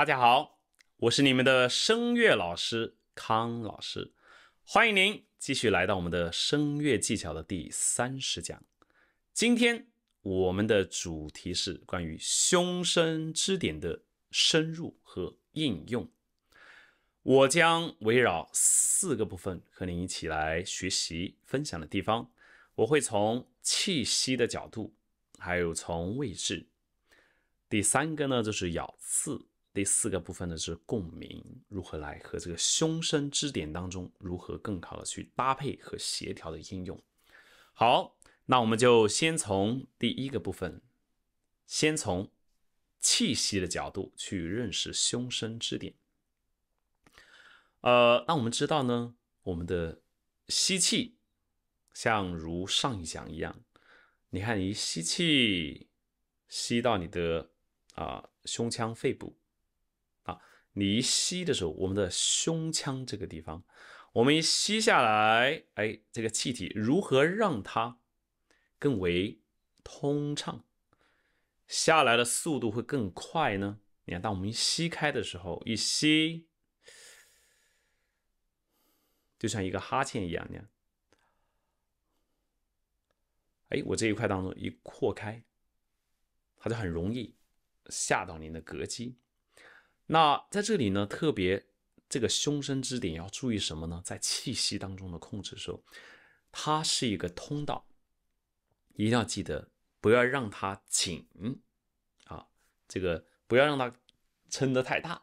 大家好，我是你们的声乐老师康老师，欢迎您继续来到我们的声乐技巧的第三十讲。今天我们的主题是关于胸声支点的深入和应用。我将围绕四个部分和您一起来学习分享的地方。我会从气息的角度，还有从位置，第三个呢就是咬字。第四个部分呢是共鸣，如何来和这个胸声支点当中如何更好的去搭配和协调的应用。好，那我们就先从第一个部分，先从气息的角度去认识胸声支点。呃，那我们知道呢，我们的吸气像如上一讲一样，你看你一吸气，吸到你的啊胸腔肺部。你一吸的时候，我们的胸腔这个地方，我们一吸下来，哎，这个气体如何让它更为通畅，下来的速度会更快呢？你看，当我们一吸开的时候，一吸，就像一个哈欠一样，你看，哎，我这一块当中一扩开，它就很容易下到您的膈肌。那在这里呢，特别这个胸身之点要注意什么呢？在气息当中的控制时候，它是一个通道，一定要记得不要让它紧啊，这个不要让它撑得太大，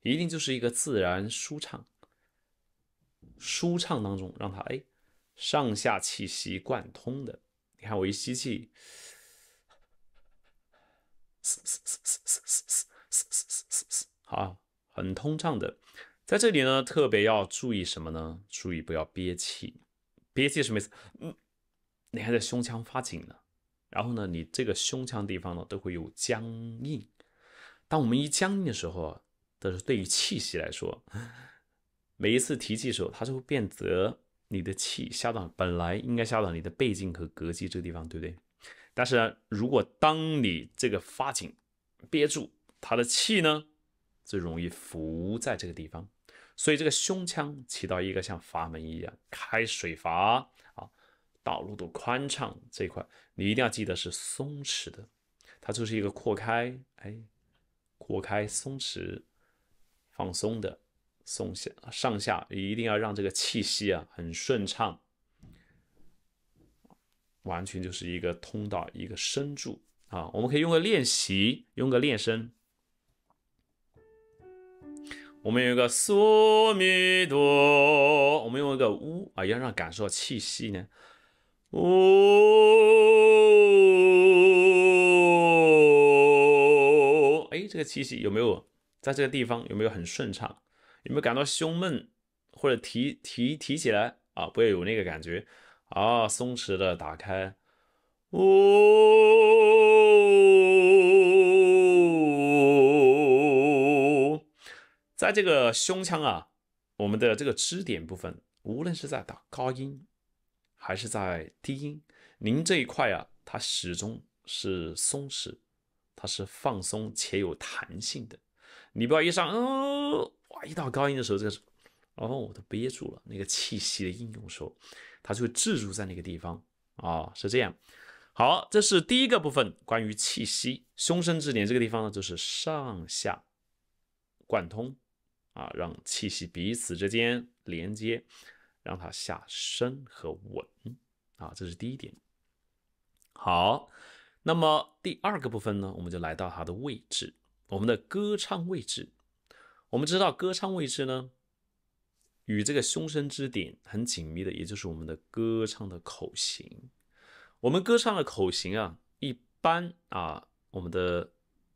一定就是一个自然舒畅、舒畅当中让它哎上下气息贯通的。你看我一吸气，嘶嘶嘶嘶嘶嘶嘶。嘶嘶嘶嘶，好，很通畅的。在这里呢，特别要注意什么呢？注意不要憋气。憋气什么意思？嗯，你还在胸腔发紧呢。然后呢，你这个胸腔地方呢，都会有僵硬。当我们一僵硬的时候啊，都是对于气息来说，每一次提气的时候，它就会变得你的气下到本来应该下到你的背颈和膈肌这个地方，对不对？但是呢，如果当你这个发紧憋住。它的气呢，就容易浮在这个地方，所以这个胸腔起到一个像阀门一样开水阀啊，道路的宽敞这块，你一定要记得是松弛的，它就是一个扩开，哎，扩开松弛放松的，松下上下一定要让这个气息啊很顺畅，完全就是一个通道，一个身柱啊，我们可以用个练习，用个练声。我们用一个“苏米哆”，我们用一个“呜啊，要让感受到气息呢。哦，哎，这个气息有没有在这个地方？有没有很顺畅？有没有感到胸闷或者提提提起来啊？不要有那个感觉啊，松弛的打开。哦。在这个胸腔啊，我们的这个支点部分，无论是在打高音还是在低音，您这一块啊，它始终是松弛，它是放松且有弹性的。你不要一上，嗯，哇，一到高音的时候，这是，哦，我都憋住了，那个气息的应用时候，它就会滞住在那个地方啊，是这样。好，这是第一个部分，关于气息胸声支点这个地方呢，就是上下贯通。啊，让气息彼此之间连接，让它下深和稳啊，这是第一点。好，那么第二个部分呢，我们就来到它的位置，我们的歌唱位置。我们知道，歌唱位置呢，与这个胸声之顶很紧密的，也就是我们的歌唱的口型。我们歌唱的口型啊，一般啊，我们的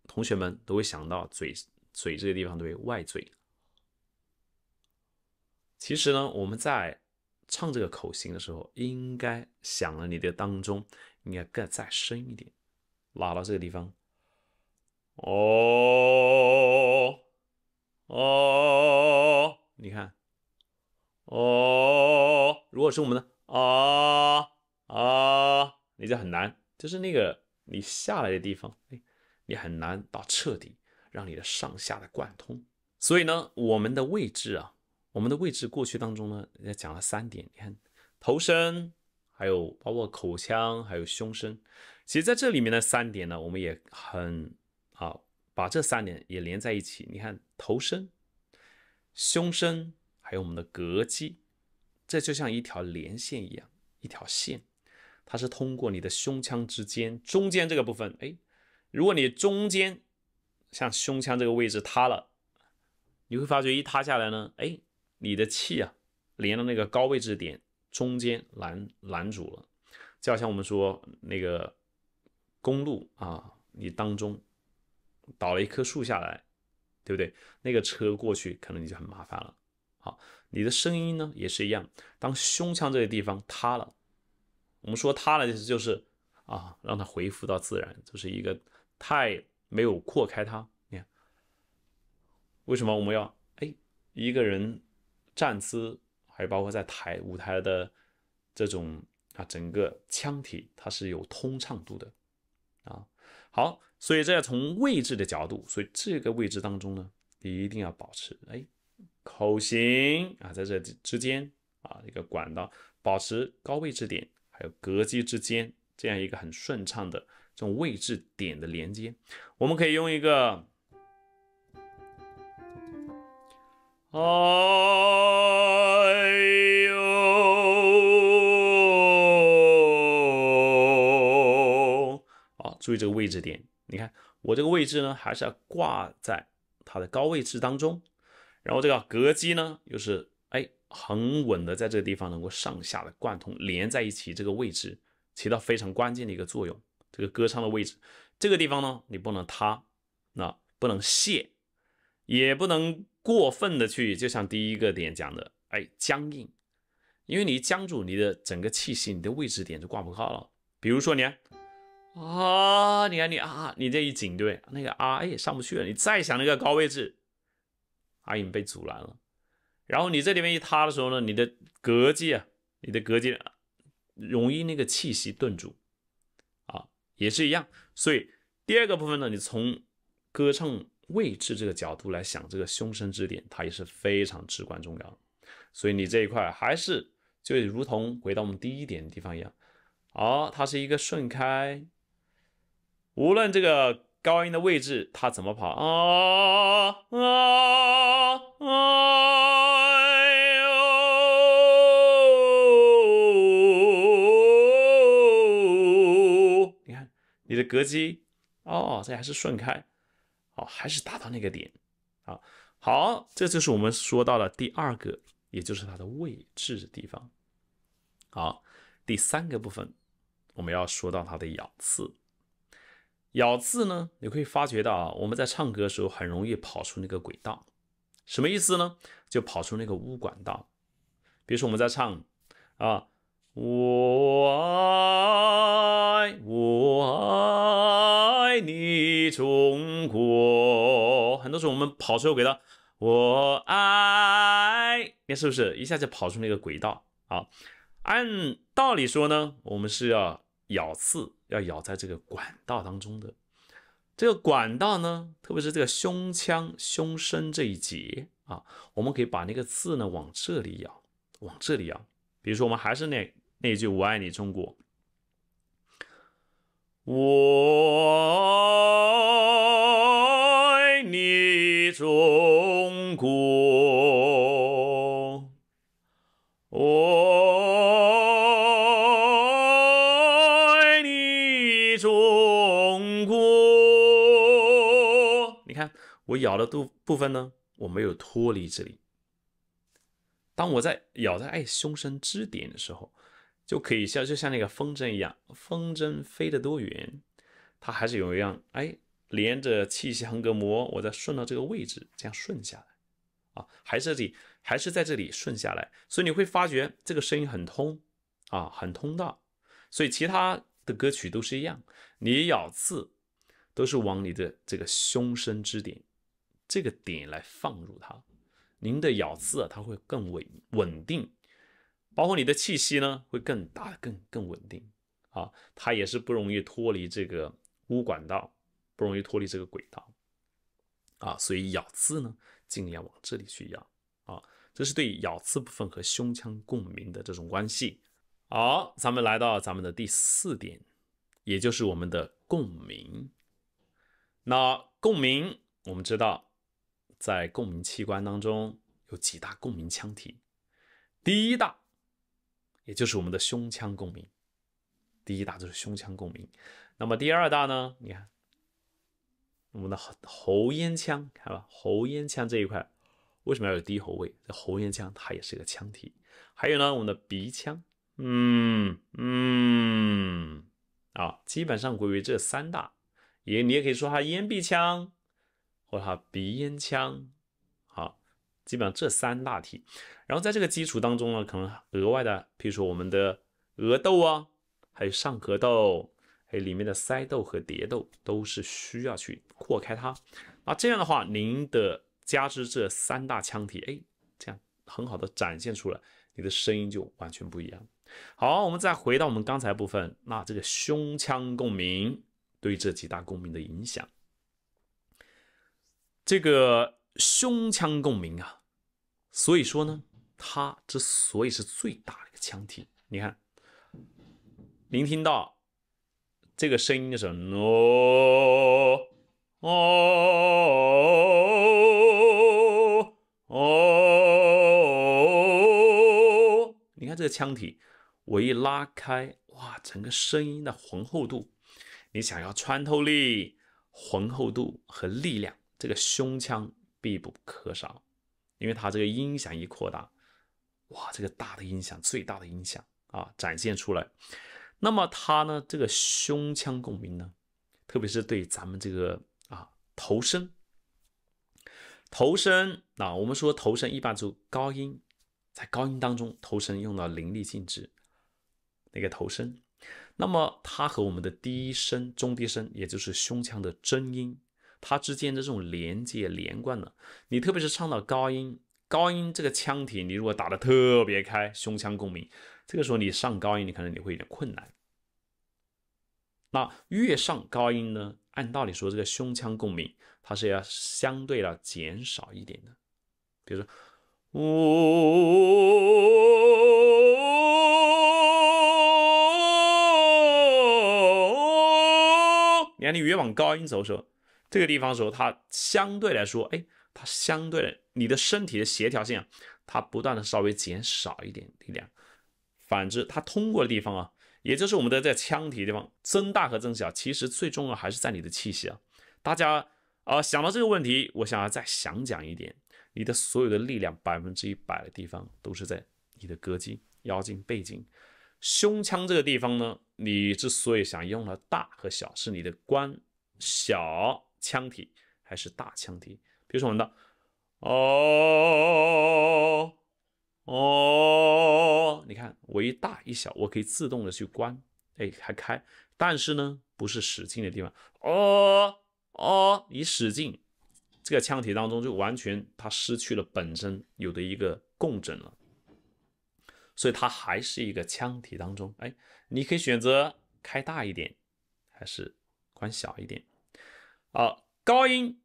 同学们都会想到嘴嘴这个地方，对？外嘴。其实呢，我们在唱这个口型的时候，应该想了你的当中应该更再深一点，拉到这个地方，哦哦，你看哦，如果是我们的啊啊，你就很难，就是那个你下来的地方，哎，你很难到彻底让你的上下的贯通。所以呢，我们的位置啊。我们的位置过去当中呢，也讲了三点。你看头身，还有包括口腔，还有胸身。其实在这里面的三点呢，我们也很啊，把这三点也连在一起。你看头身、胸身，还有我们的膈肌，这就像一条连线一样，一条线，它是通过你的胸腔之间中间这个部分。哎，如果你中间像胸腔这个位置塌了，你会发觉一塌下来呢，哎。你的气啊，连了那个高位置点中间拦拦阻了，就好像我们说那个公路啊，你当中倒了一棵树下来，对不对？那个车过去可能你就很麻烦了。好，你的声音呢也是一样，当胸腔这个地方塌了，我们说塌了意思就是啊，让它恢复到自然，就是一个太没有扩开它。你看，为什么我们要哎一个人？站姿，还有包括在台舞台的这种啊，整个腔体它是有通畅度的啊。好，所以这要从位置的角度，所以这个位置当中呢，一定要保持哎口型啊，在这之间啊一个管道保持高位置点，还有膈肌之间这样一个很顺畅的这种位置点的连接，我们可以用一个。哎呦！啊，注意这个位置点，你看我这个位置呢，还是要挂在它的高位置当中。然后这个膈肌呢，又是哎很稳的，在这个地方能够上下的贯通连在一起，这个位置起到非常关键的一个作用。这个歌唱的位置，这个地方呢，你不能塌，那不能泄，也不能。过分的去，就像第一个点讲的，哎，僵硬，因为你僵住你的整个气息，你的位置点就挂不靠了。比如说，你看，啊，你看你啊，你这一紧，对，那个啊也上不去了。你再想那个高位置，啊已经被阻拦了。然后你这里面一塌的时候呢，你的膈肌啊，你的膈肌容易那个气息顿住，啊，也是一样。所以第二个部分呢，你从歌唱。位置这个角度来想，这个胸声支点它也是非常至关重要的。所以你这一块还是就如同回到我们第一点地方一样，哦，它是一个顺开，无论这个高音的位置它怎么跑啊啊啊啊！你看你的膈肌哦，这还是顺开。好，还是达到那个点，啊，好，这就是我们说到了第二个，也就是它的位置的地方，好，第三个部分我们要说到它的咬字，咬字呢，你会发觉到啊，我们在唱歌的时候很容易跑出那个轨道，什么意思呢？就跑出那个污管道，比如说我们在唱，啊。我爱我爱你中国。很多时候我们跑出轨道，我爱你是不是一下就跑出那个轨道啊？按道理说呢，我们是要咬刺，要咬在这个管道当中的。这个管道呢，特别是这个胸腔、胸身这一节啊，我们可以把那个刺呢往这里咬，往这里咬。比如说，我们还是那。那一句“我爱你，中国”，我爱你，中国，我爱你，中国。你看，我咬的部部分呢，我没有脱离这里。当我在咬在爱胸身支点的时候。就可以像就像那个风筝一样，风筝飞得多远，它还是有一样，哎，连着气息横膈膜，我再顺到这个位置，这样顺下来，啊，还是这里，还是在这里顺下来，所以你会发觉这个声音很通，啊，很通道，所以其他的歌曲都是一样，你咬字都是往你的这个胸声支点这个点来放入它，您的咬字啊，它会更稳稳定。包括你的气息呢，会更大、更更稳定，啊，它也是不容易脱离这个污管道，不容易脱离这个轨道，啊，所以咬字呢，尽量往这里去咬，啊，这是对咬字部分和胸腔共鸣的这种关系。好，咱们来到咱们的第四点，也就是我们的共鸣。那共鸣，我们知道，在共鸣器官当中有几大共鸣腔体，第一大。也就是我们的胸腔共鸣，第一大就是胸腔共鸣。那么第二大呢？你看，我们的喉喉咽腔，看吧，喉咽腔这一块为什么要有低喉位？这喉咽腔它也是个腔体。还有呢，我们的鼻腔，嗯嗯，啊，基本上归为这三大。也你也可以说哈，咽壁腔或者哈鼻咽腔。基本上这三大体，然后在这个基础当中呢，可能额外的，比如说我们的额窦啊，还有上颌窦，还有里面的腮窦和蝶窦，都是需要去扩开它。那这样的话，您的加之这三大腔体，哎，这样很好的展现出来，你的声音就完全不一样。好，我们再回到我们刚才部分，那这个胸腔共鸣对这几大共鸣的影响，这个。胸腔共鸣啊，所以说呢，它之所以是最大的一个腔体，你看，您听到这个声音的时候，哦哦哦，你看这个腔体，我一拉开，哇，整个声音的浑厚度，你想要穿透力、浑厚度和力量，这个胸腔。必不可少，因为它这个音响一扩大，哇，这个大的音响，最大的音响啊，展现出来。那么它呢，这个胸腔共鸣呢，特别是对咱们这个啊头声，头声啊，我们说头声一般就高音，在高音当中头声用到淋漓尽致，那个头声。那么它和我们的低声、中低声，也就是胸腔的真音。它之间的这种连接连贯的，你特别是唱到高音，高音这个腔体，你如果打的特别开，胸腔共鸣，这个时候你上高音，你可能你会有点困难。那越上高音呢，按道理说，这个胸腔共鸣，它是要相对的减少一点的。比如说，你看你越往高音走的时候。这个地方的时候，它相对来说，哎，它相对的，你的身体的协调性，啊，它不断的稍微减少一点力量。反之，它通过的地方啊，也就是我们的在腔体地方增大和增小，其实最重要还是在你的气息啊。大家啊，想到这个问题，我想要再想讲一点，你的所有的力量百分之一百的地方都是在你的膈肌、腰肌、背肌、胸腔这个地方呢。你之所以想用了大和小，是你的关小。腔体还是大腔体，比如说我们的哦哦，你看我一大一小，我可以自动的去关，哎，还开，但是呢，不是使劲的地方，哦哦，你使劲，这个腔体当中就完全它失去了本身有的一个共振了，所以它还是一个腔体当中，哎，你可以选择开大一点，还是关小一点。好，高音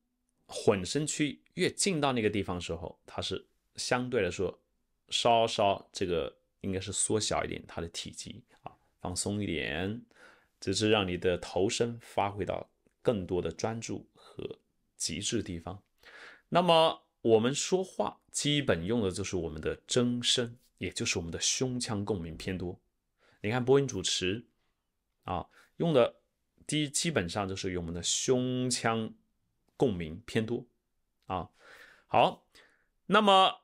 混声区越进到那个地方时候，它是相对来说稍稍这个应该是缩小一点它的体积啊，放松一点，只是让你的头声发挥到更多的专注和极致地方。那么我们说话基本用的就是我们的真声，也就是我们的胸腔共鸣偏多。你看播音主持啊，用的。第一基本上就是与我们的胸腔共鸣偏多，啊，好，那么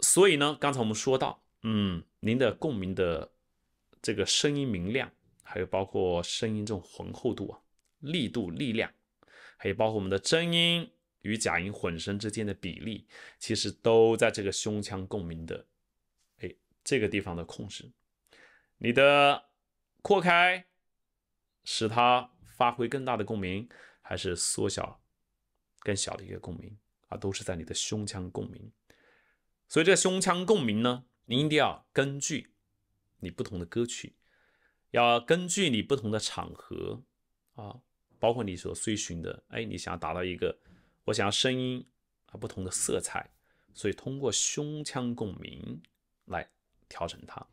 所以呢，刚才我们说到，嗯，您的共鸣的这个声音明亮，还有包括声音这种浑厚度啊、力度、力量，还有包括我们的真音与假音混声之间的比例，其实都在这个胸腔共鸣的哎这个地方的控制，你的扩开。使它发挥更大的共鸣，还是缩小更小的一个共鸣啊，都是在你的胸腔共鸣。所以，这胸腔共鸣呢，你一定要根据你不同的歌曲，要根据你不同的场合啊，包括你所追寻的，哎，你想达到一个我想要声音啊不同的色彩，所以通过胸腔共鸣来调整它。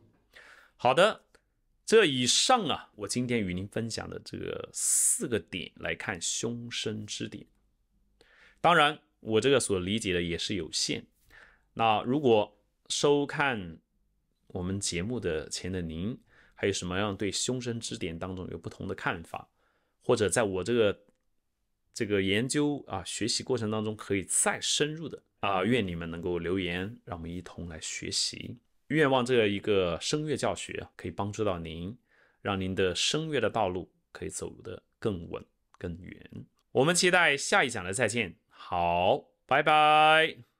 好的。这以上啊，我今天与您分享的这个四个点来看凶生之点。当然，我这个所理解的也是有限。那如果收看我们节目的前的您，还有什么样对凶生之点当中有不同的看法，或者在我这个这个研究啊学习过程当中可以再深入的啊，愿你们能够留言，让我们一同来学习。愿望这一个声乐教学可以帮助到您，让您的声乐的道路可以走得更稳更远。我们期待下一讲的再见，好，拜拜。